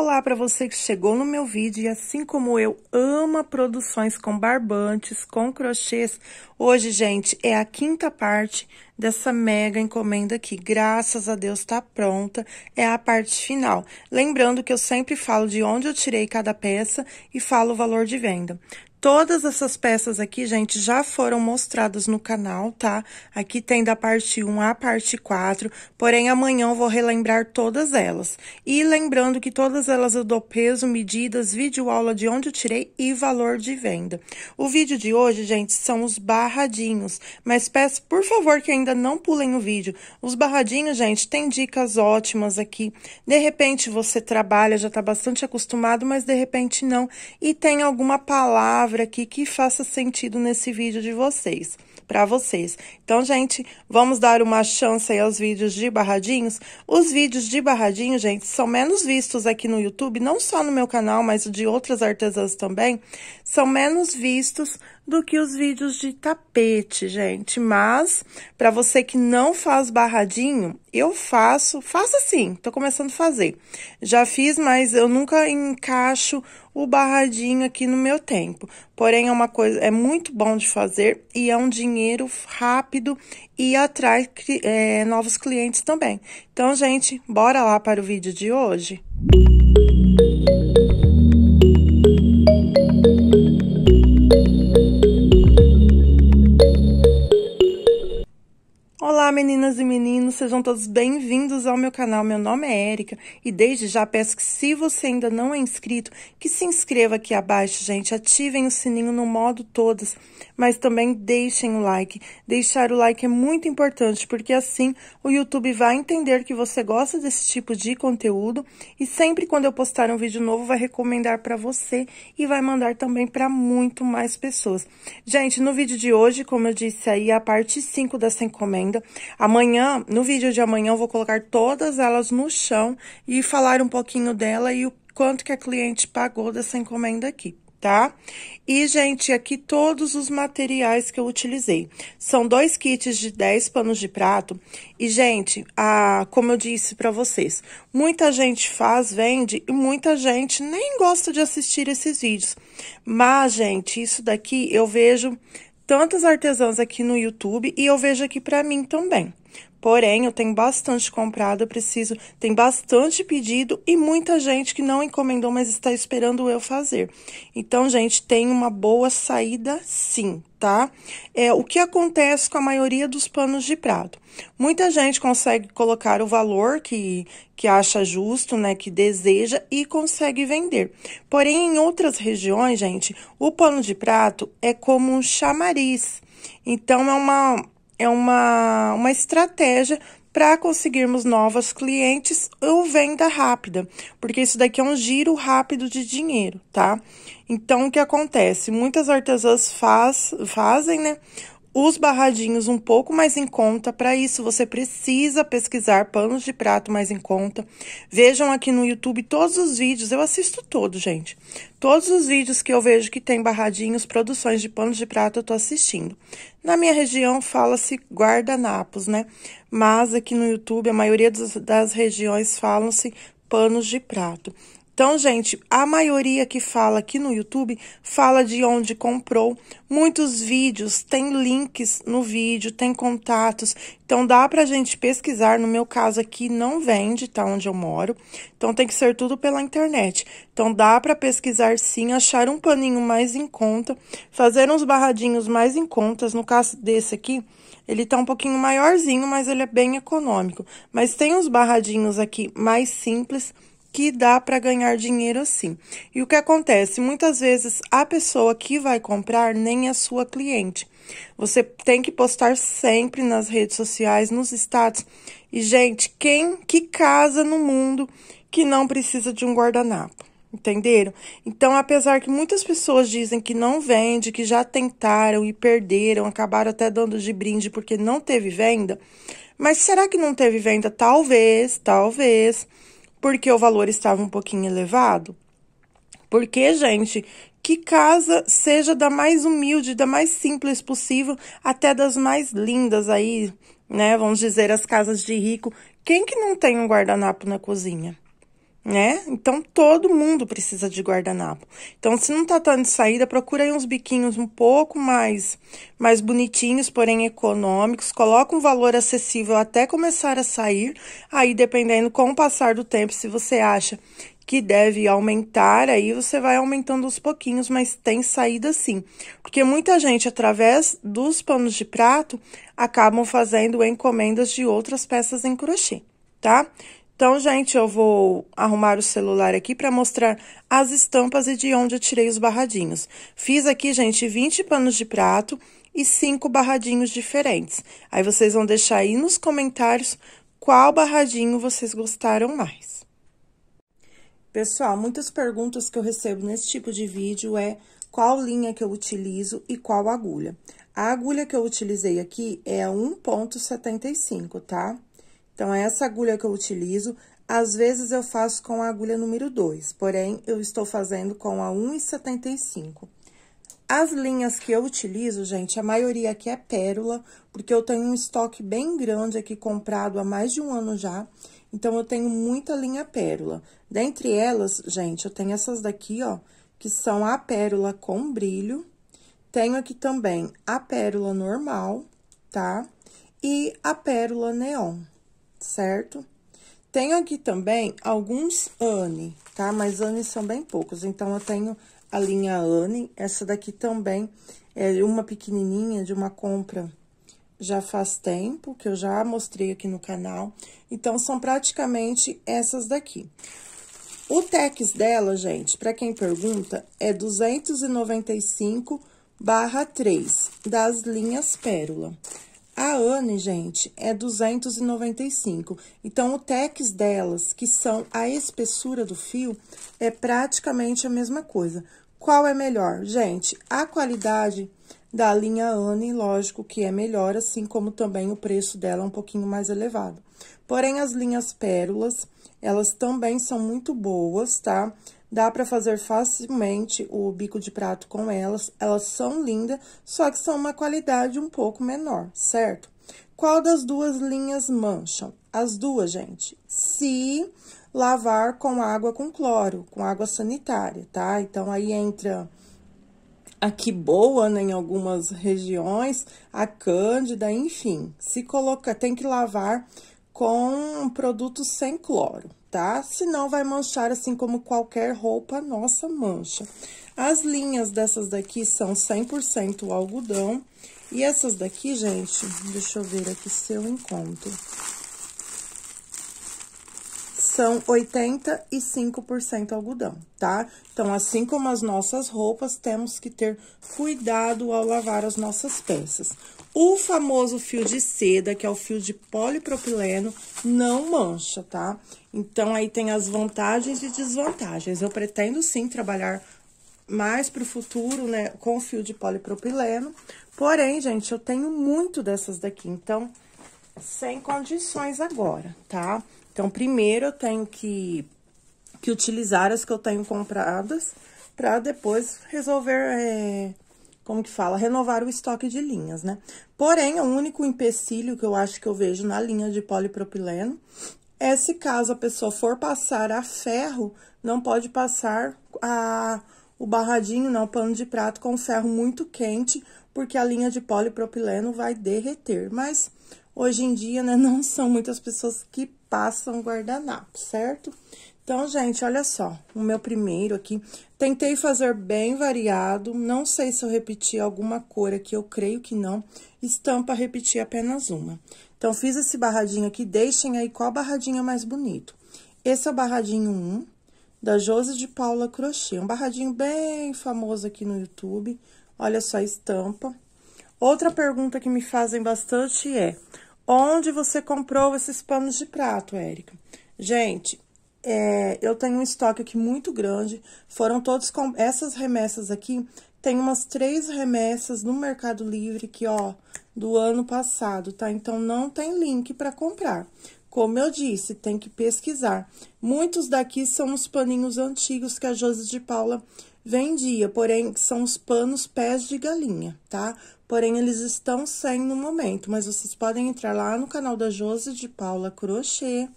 Olá para você que chegou no meu vídeo e assim como eu ama produções com barbantes, com crochês, hoje, gente, é a quinta parte dessa mega encomenda aqui. Graças a Deus tá pronta, é a parte final. Lembrando que eu sempre falo de onde eu tirei cada peça e falo o valor de venda. Todas essas peças aqui, gente, já foram mostradas no canal, tá? Aqui tem da parte 1 à parte 4, porém amanhã eu vou relembrar todas elas. E lembrando que todas elas eu dou peso, medidas, vídeo aula de onde eu tirei e valor de venda. O vídeo de hoje, gente, são os barradinhos, mas peço, por favor, que ainda não pulem o vídeo. Os barradinhos, gente, tem dicas ótimas aqui. De repente você trabalha, já tá bastante acostumado, mas de repente não. E tem alguma palavra palavra aqui que faça sentido nesse vídeo de vocês, para vocês. Então, gente, vamos dar uma chance aos vídeos de barradinhos. Os vídeos de barradinho, gente, são menos vistos aqui no YouTube, não só no meu canal, mas de outras artesãs também, são menos vistos do que os vídeos de tapete, gente. Mas, para você que não faz barradinho, eu faço, faço assim, tô começando a fazer. Já fiz, mas eu nunca encaixo o barradinho aqui no meu tempo. Porém, é uma coisa, é muito bom de fazer e é um dinheiro rápido e atrai é, novos clientes também. Então, gente, bora lá para o vídeo de hoje? Música Olá, meninas e meninos, sejam todos bem-vindos ao meu canal. Meu nome é Érica e desde já peço que, se você ainda não é inscrito, que se inscreva aqui abaixo, gente. Ativem o sininho no modo todas, mas também deixem o like. Deixar o like é muito importante porque assim o YouTube vai entender que você gosta desse tipo de conteúdo e sempre quando eu postar um vídeo novo vai recomendar para você e vai mandar também para muito mais pessoas. Gente, no vídeo de hoje, como eu disse aí, a parte 5 dessa encomenda Amanhã, no vídeo de amanhã, eu vou colocar todas elas no chão e falar um pouquinho dela e o quanto que a cliente pagou dessa encomenda aqui tá? E, gente, aqui todos os materiais que eu utilizei. São dois kits de 10 panos de prato. E, gente, a, como eu disse para vocês, muita gente faz, vende, e muita gente nem gosta de assistir esses vídeos. Mas, gente, isso daqui eu vejo tantos artesãos aqui no YouTube e eu vejo aqui para mim também. Porém, eu tenho bastante comprado, eu preciso, tem bastante pedido e muita gente que não encomendou, mas está esperando eu fazer. Então, gente, tem uma boa saída sim, tá? É o que acontece com a maioria dos panos de prato. Muita gente consegue colocar o valor que que acha justo, né, que deseja e consegue vender. Porém, em outras regiões, gente, o pano de prato é como um chamariz. Então é uma é uma, uma estratégia para conseguirmos novos clientes ou venda rápida, porque isso daqui é um giro rápido de dinheiro, tá? Então, o que acontece? Muitas artesãs faz, fazem, né? os barradinhos um pouco mais em conta. Para isso, você precisa pesquisar panos de prato mais em conta. Vejam aqui no YouTube todos os vídeos, eu assisto todos gente. Todos os vídeos que eu vejo que tem barradinhos, produções de panos de prato, eu tô assistindo. Na minha região fala-se guardanapos, né? Mas aqui no YouTube, a maioria das regiões falam-se panos de prato. Então, gente, a maioria que fala aqui no YouTube fala de onde comprou. Muitos vídeos têm links no vídeo, tem contatos. Então, dá pra gente pesquisar. No meu caso aqui, não vende, tá? Onde eu moro. Então, tem que ser tudo pela internet. Então, dá pra pesquisar sim, achar um paninho mais em conta, fazer uns barradinhos mais em contas. No caso desse aqui, ele tá um pouquinho maiorzinho, mas ele é bem econômico. Mas tem uns barradinhos aqui mais simples que dá para ganhar dinheiro assim. E o que acontece? Muitas vezes a pessoa que vai comprar nem é sua cliente. Você tem que postar sempre nas redes sociais, nos status. E, gente, quem que casa no mundo que não precisa de um guardanapo? Entenderam? Então, apesar que muitas pessoas dizem que não vende, que já tentaram e perderam, acabaram até dando de brinde porque não teve venda, mas será que não teve venda? Talvez, talvez porque o valor estava um pouquinho elevado? Porque, gente, que casa seja da mais humilde, da mais simples possível, até das mais lindas aí, né? Vamos dizer, as casas de rico. Quem que não tem um guardanapo na cozinha? né? Então todo mundo precisa de guardanapo. Então se não tá dando saída, procura aí uns biquinhos um pouco mais mais bonitinhos, porém econômicos, coloca um valor acessível até começar a sair. Aí dependendo com o passar do tempo, se você acha que deve aumentar, aí você vai aumentando aos pouquinhos, mas tem saída sim. Porque muita gente, através dos panos de prato, acabam fazendo encomendas de outras peças em crochê, tá? Então, gente, eu vou arrumar o celular aqui para mostrar as estampas e de onde eu tirei os barradinhos. Fiz aqui, gente, 20 panos de prato e 5 barradinhos diferentes. Aí vocês vão deixar aí nos comentários qual barradinho vocês gostaram mais. Pessoal, muitas perguntas que eu recebo nesse tipo de vídeo é qual linha que eu utilizo e qual agulha. A agulha que eu utilizei aqui é a 1.75, tá? Então, é essa agulha que eu utilizo. Às vezes, eu faço com a agulha número 2, porém, eu estou fazendo com a 1,75. As linhas que eu utilizo, gente, a maioria aqui é pérola, porque eu tenho um estoque bem grande aqui comprado há mais de um ano já. Então, eu tenho muita linha pérola. Dentre elas, gente, eu tenho essas daqui, ó, que são a pérola com brilho. Tenho aqui também a pérola normal, tá? E a pérola neon certo? Tenho aqui também alguns Anne tá? Mas Anne são bem poucos, então eu tenho a linha Anne essa daqui também é uma pequenininha de uma compra já faz tempo, que eu já mostrei aqui no canal. Então, são praticamente essas daqui. O tex dela, gente, para quem pergunta, é 295 barra 3, das linhas Pérola. A ANE, gente, é 295. Então, o tex delas, que são a espessura do fio, é praticamente a mesma coisa. Qual é melhor? Gente, a qualidade da linha ANE, lógico que é melhor, assim como também o preço dela é um pouquinho mais elevado. Porém, as linhas pérolas, elas também são muito boas, tá? Dá para fazer facilmente o bico de prato com elas. Elas são lindas, só que são uma qualidade um pouco menor, certo? Qual das duas linhas mancham? As duas, gente. Se lavar com água com cloro, com água sanitária, tá? Então, aí entra a que boa né, em algumas regiões, a cândida, enfim. Se coloca, tem que lavar com um produto sem cloro, tá? Senão vai manchar assim como qualquer roupa nossa mancha. As linhas dessas daqui são 100% algodão. E essas daqui, gente, deixa eu ver aqui se eu encontro. São 85% algodão, tá? Então, assim como as nossas roupas, temos que ter cuidado ao lavar as nossas peças. O famoso fio de seda, que é o fio de polipropileno, não mancha, tá? Então, aí tem as vantagens e desvantagens. Eu pretendo, sim, trabalhar mais para o futuro, né, com fio de polipropileno. Porém, gente, eu tenho muito dessas daqui, então, sem condições agora, tá? Então, primeiro eu tenho que, que utilizar as que eu tenho compradas, para depois resolver... É como que fala, renovar o estoque de linhas, né? Porém, o único empecilho que eu acho que eu vejo na linha de polipropileno é se caso a pessoa for passar a ferro, não pode passar a, o barradinho, não, né, o pano de prato com ferro muito quente, porque a linha de polipropileno vai derreter. Mas hoje em dia, né, não são muitas pessoas que passam guardanapo, certo? Então, gente, olha só, o meu primeiro aqui, Tentei fazer bem variado, não sei se eu repeti alguma cor aqui, eu creio que não. Estampa, repeti apenas uma. Então, fiz esse barradinho aqui, deixem aí qual barradinho é mais bonito. Esse é o barradinho 1, da Josi de Paula Crochê, um barradinho bem famoso aqui no YouTube. Olha só a estampa. Outra pergunta que me fazem bastante é, onde você comprou esses panos de prato, Érica? Gente, é, eu tenho um estoque aqui muito grande. Foram todas com essas remessas aqui. Tem umas três remessas no Mercado Livre que, ó, do ano passado, tá? Então, não tem link para comprar. Como eu disse, tem que pesquisar. Muitos daqui são os paninhos antigos que a Josi de Paula vendia, porém, são os panos pés de galinha, tá? Porém, eles estão sem no momento, mas vocês podem entrar lá no canal da Josi de Paula Crochê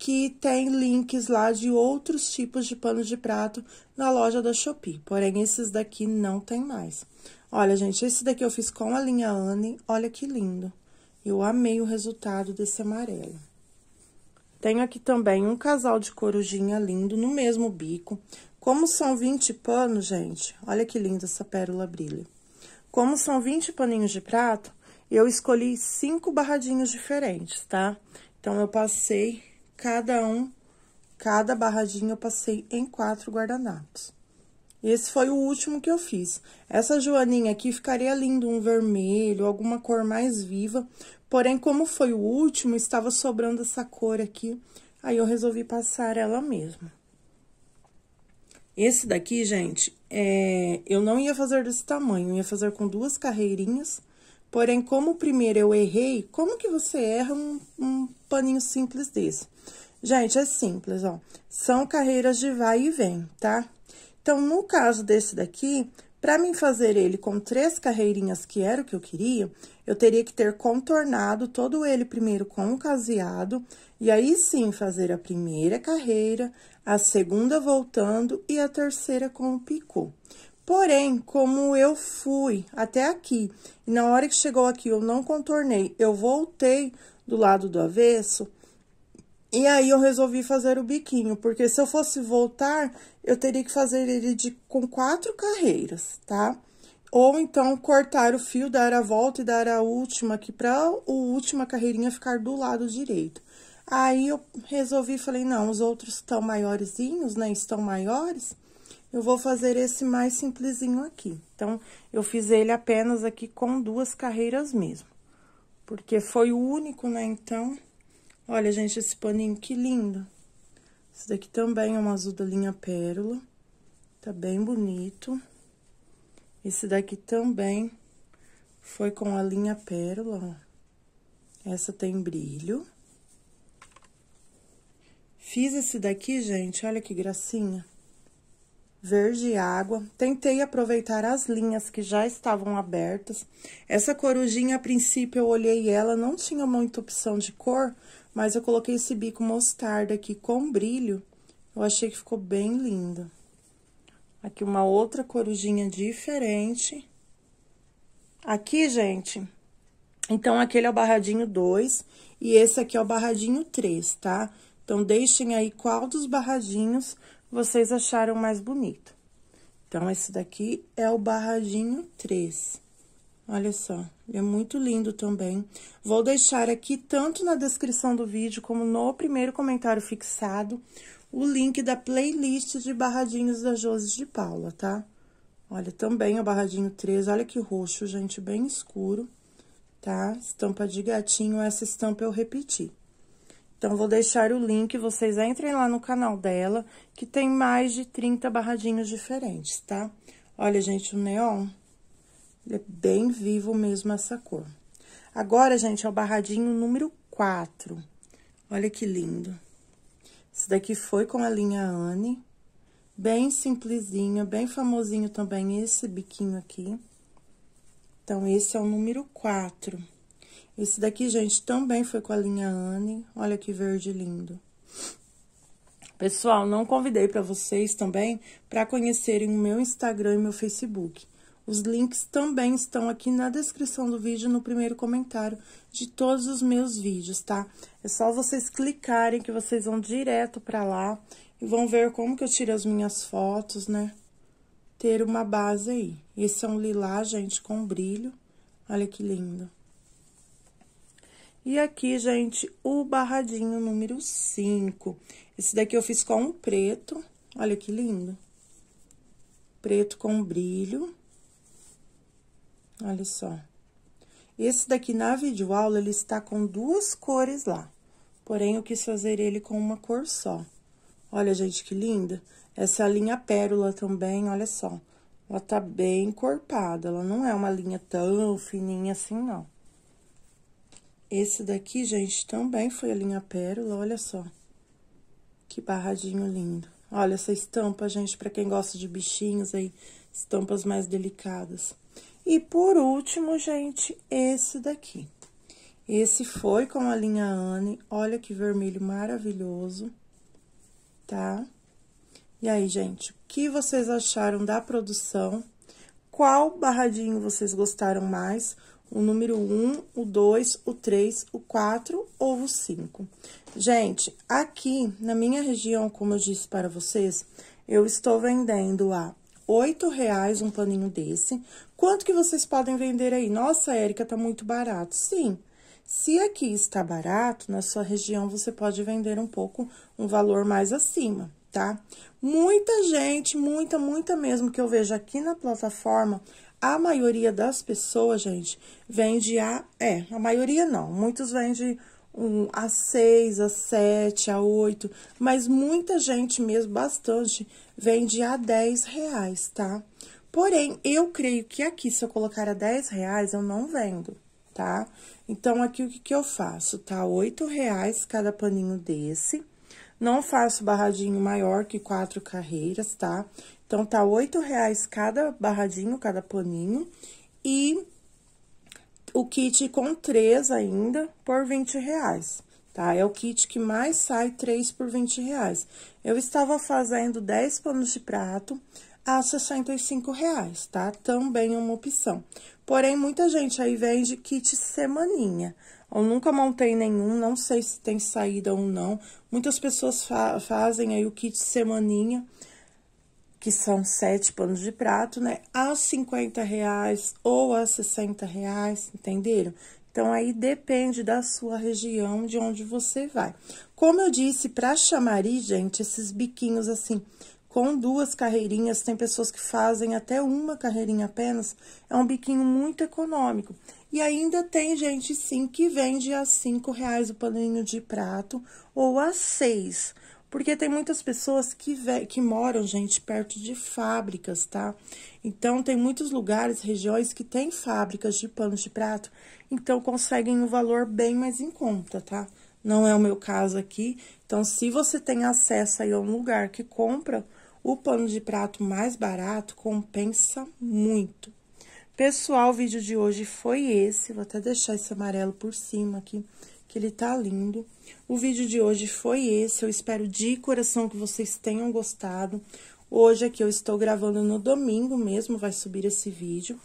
que tem links lá de outros tipos de pano de prato na loja da Shopee. Porém, esses daqui não tem mais. Olha, gente, esse daqui eu fiz com a linha Anne. Olha que lindo. Eu amei o resultado desse amarelo. Tenho aqui também um casal de corujinha lindo no mesmo bico. Como são 20 panos, gente, olha que linda essa pérola brilha. Como são 20 paninhos de prato, eu escolhi cinco barradinhos diferentes, tá? Então, eu passei cada um, cada barradinha eu passei em quatro guardanapos. Esse foi o último que eu fiz. Essa joaninha aqui ficaria lindo, um vermelho, alguma cor mais viva. Porém, como foi o último, estava sobrando essa cor aqui, aí eu resolvi passar ela mesma. Esse daqui, gente, é... eu não ia fazer desse tamanho, eu ia fazer com duas carreirinhas Porém, como primeiro eu errei, como que você erra um, um paninho simples desse? Gente, é simples, ó. São carreiras de vai e vem, tá? Então, no caso desse daqui, para mim fazer ele com três carreirinhas, que era o que eu queria, eu teria que ter contornado todo ele primeiro com um caseado, e aí sim fazer a primeira carreira, a segunda voltando e a terceira com o picô. Porém, como eu fui até aqui e na hora que chegou aqui eu não contornei, eu voltei do lado do avesso e aí eu resolvi fazer o biquinho, porque se eu fosse voltar, eu teria que fazer ele de, com quatro carreiras, tá? Ou então cortar o fio, dar a volta e dar a última aqui para a última carreirinha ficar do lado direito. Aí eu resolvi, falei, não, os outros estão maiorzinhos, né? Estão maiores eu vou fazer esse mais simplesinho aqui. Então, eu fiz ele apenas aqui com duas carreiras mesmo. Porque foi o único, né, então... Olha, gente, esse paninho, que lindo. Esse daqui também é um azul da linha pérola. Tá bem bonito. Esse daqui também foi com a linha pérola, ó. Essa tem brilho. Fiz esse daqui, gente, olha que gracinha verde água. Tentei aproveitar as linhas que já estavam abertas. Essa corujinha, a princípio, eu olhei ela, não tinha muita opção de cor, mas eu coloquei esse bico mostarda aqui com brilho. Eu achei que ficou bem linda. Aqui uma outra corujinha diferente. Aqui, gente, então aquele é o barradinho 2 e esse aqui é o barradinho 3, tá? Então, deixem aí qual dos barradinhos vocês acharam mais bonito. Então, esse daqui é o barradinho 3. Olha só, é muito lindo também. Vou deixar aqui, tanto na descrição do vídeo, como no primeiro comentário fixado, o link da playlist de barradinhos da Joses de Paula, tá? Olha, também o barradinho 3, olha que roxo, gente, bem escuro, tá? Estampa de gatinho, essa estampa eu repeti. Então, vou deixar o link, vocês entrem lá no canal dela, que tem mais de 30 barradinhos diferentes, tá? Olha, gente, o neon é bem vivo mesmo essa cor. Agora, gente, é o barradinho número 4. Olha que lindo. Esse daqui foi com a linha Anne. Bem simplesinho, bem famosinho também esse biquinho aqui. Então, esse é o número 4. Esse daqui, gente, também foi com a linha Anne. Olha que verde lindo. Pessoal, não convidei para vocês também para conhecerem o meu Instagram e meu Facebook. Os links também estão aqui na descrição do vídeo, no primeiro comentário de todos os meus vídeos, tá? É só vocês clicarem que vocês vão direto para lá e vão ver como que eu tiro as minhas fotos, né? Ter uma base aí. Esse é um lilá, gente, com brilho. Olha que lindo. E aqui, gente, o barradinho número 5. Esse daqui eu fiz com um preto, olha que lindo. Preto com brilho. Olha só. Esse daqui, na videoaula, ele está com duas cores lá. Porém, eu quis fazer ele com uma cor só. Olha, gente, que linda. Essa é linha pérola também, olha só. Ela tá bem encorpada, ela não é uma linha tão fininha assim, não. Esse daqui, gente, também foi a linha pérola, olha só. Que barradinho lindo. Olha essa estampa, gente, para quem gosta de bichinhos aí, estampas mais delicadas. E por último, gente, esse daqui. Esse foi com a linha Anne, olha que vermelho maravilhoso, tá? E aí, gente, o que vocês acharam da produção? Qual barradinho vocês gostaram mais? o número 1, o 2, o 3, o 4 ou o 5. Gente, aqui na minha região, como eu disse para vocês, eu estou vendendo a R$ reais um paninho desse. Quanto que vocês podem vender aí? Nossa, Érica, tá muito barato. Sim. Se aqui está barato, na sua região você pode vender um pouco um valor mais acima, tá? Muita gente, muita, muita mesmo que eu vejo aqui na plataforma a maioria das pessoas, gente, vende a. É, a maioria não. Muitos vendem um, a 6, a 7, a 8, mas muita gente mesmo, bastante, vende a 10 reais, tá? Porém, eu creio que aqui, se eu colocar a 10 reais, eu não vendo, tá? Então, aqui o que, que eu faço? Tá 8 reais cada paninho desse. Não faço barradinho maior que quatro carreiras, tá? Então, tá R$ reais cada barradinho, cada paninho. E o kit com três ainda por 20 reais, tá? É o kit que mais sai, três por 20 reais. Eu estava fazendo 10 panos de prato a 65 reais, tá? Também é uma opção. Porém, muita gente aí vende kit semaninha. Eu nunca montei nenhum, não sei se tem saída ou não. Muitas pessoas fa fazem aí o kit semaninha que são sete panos de prato, né? A 50 reais ou a 60 reais, entenderam? Então, aí depende da sua região, de onde você vai. Como eu disse, para chamari, gente, esses biquinhos assim, com duas carreirinhas, tem pessoas que fazem até uma carreirinha apenas, é um biquinho muito econômico. E ainda tem gente, sim, que vende a cinco reais o paninho de prato ou a seis porque tem muitas pessoas que, que moram, gente, perto de fábricas, tá? Então, tem muitos lugares, regiões que tem fábricas de panos de prato, então conseguem um valor bem mais em conta, tá? Não é o meu caso aqui. Então, se você tem acesso aí a um lugar que compra o pano de prato mais barato, compensa muito. Pessoal, o vídeo de hoje foi esse. Vou até deixar esse amarelo por cima aqui que ele tá lindo. O vídeo de hoje foi esse, eu espero de coração que vocês tenham gostado. Hoje aqui eu estou gravando no domingo mesmo, vai subir esse vídeo,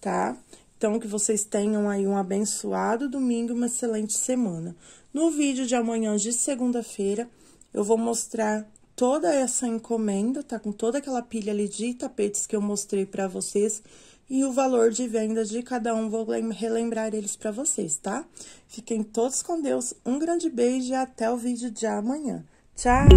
tá? Então, que vocês tenham aí um abençoado domingo, uma excelente semana. No vídeo de amanhã, de segunda-feira, eu vou mostrar toda essa encomenda, tá? Com toda aquela pilha ali de tapetes que eu mostrei para vocês e o valor de vendas de cada um. Vou relembrar eles para vocês, tá? Fiquem todos com Deus. Um grande beijo e até o vídeo de amanhã. Tchau!